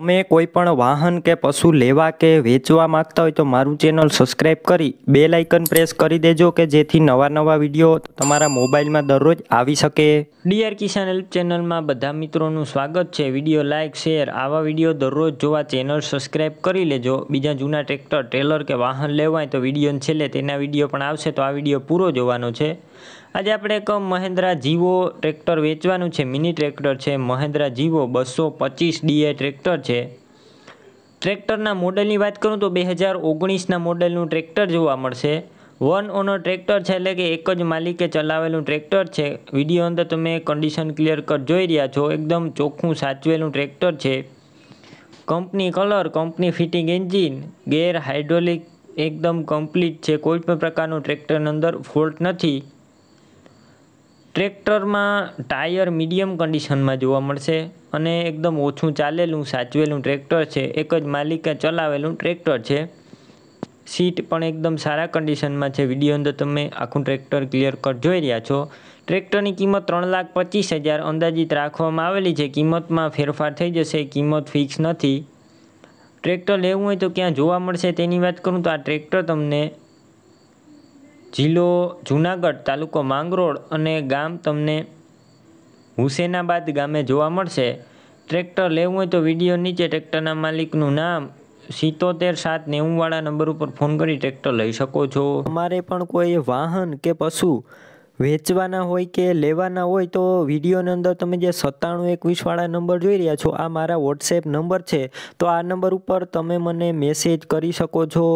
તમે કોઈ પણ વાહન કે પશુ લેવા કે વેચવા માંગતા હોય તો મારું ચેનલ સબસ્ક્રાઈબ કરી બે લાઇકન પ્રેસ કરી દેજો કે જેથી નવા નવા વિડીયો તમારા મોબાઈલમાં દરરોજ આવી શકે ડીઆર કિસાન હેલ્પ ચેનલમાં બધા મિત્રોનું સ્વાગત છે વિડીયો લાઇક શેર આવા વિડીયો દરરોજ જોવા ચેનલ સબસ્ક્રાઈબ કરી લેજો બીજા જૂના ટ્રેક્ટર ટ્રેલર કે વાહન લેવાય તો વિડીયો છેલ્લે તેના વિડીયો પણ આવશે તો આ વિડીયો પૂરો જોવાનો છે આજે આપણે એક મહેન્દ્રા જીવો ટ્રેક્ટર વેચવાનું છે મિની ટ્રેક્ટર છે મહેન્દ્રા જીવો બસો પચીસ ડીએ ટ્રેક્ટર છે ટ્રેક્ટરના મોડલની વાત કરું તો બે હજાર ઓગણીસના મોડલનું ટ્રેક્ટર જોવા મળશે વન ઓનર ટ્રેક્ટર છે એટલે કે એક જ માલિકે ચલાવેલું ટ્રેક્ટર છે વિડીયો અંદર તમે કન્ડિશન ક્લિયર કટ જોઈ રહ્યા છો એકદમ ચોખ્ખું સાચવેલું ટ્રેક્ટર છે company colour company fitting engine gear hydraulic એકદમ કમ્પ્લીટ છે કોઈ પણ પ્રકારનું ટ્રેક્ટરની અંદર ફોલ્ટ નથી ટ્રેક્ટરમાં ટાયર મીડિયમ કન્ડિશનમાં જોવા મળશે અને એકદમ ઓછું ચાલેલું સાચવેલું ટ્રેક્ટર છે એક જ માલિકે ચલાવેલું ટ્રેક્ટર છે સીટ પણ એકદમ સારા કન્ડિશનમાં છે વિડીયો અંદર તમે આખું ટ્રેક્ટર ક્લિયર કટ જોઈ રહ્યા છો ટ્રેક્ટરની કિંમત ત્રણ લાખ પચીસ હજાર અંદાજિત રાખવામાં આવેલી છે કિંમતમાં ફેરફાર થઈ જશે કિંમત ફિક્સ નથી ટ્રેક્ટર લેવું હોય તો ક્યાં જોવા મળશે તેની વાત કરું તો આ ટ્રેક્ટર તમને જિલ્લો જુનાગઢ તાલુકો માંગરોળ અને ગામ તમને હુસેનાબાદ ગામે જોવા મળશે ટ્રેક્ટર લેવું હોય તો વિડીયો નીચે ટ્રેક્ટરના માલિકનું નામ સિત્તોતેર સાત નેવુંવાળા નંબર ઉપર ફોન કરી ટ્રેક્ટર લઈ શકો છો અમારે પણ કોઈ વાહન કે પશુ વેચવાના હોય કે લેવાના હોય તો વિડીયોની અંદર તમે જે સત્તાણું એકવીસવાળા નંબર જોઈ રહ્યા છો આ મારા વોટ્સએપ નંબર છે તો આ નંબર ઉપર તમે મને મેસેજ કરી શકો છો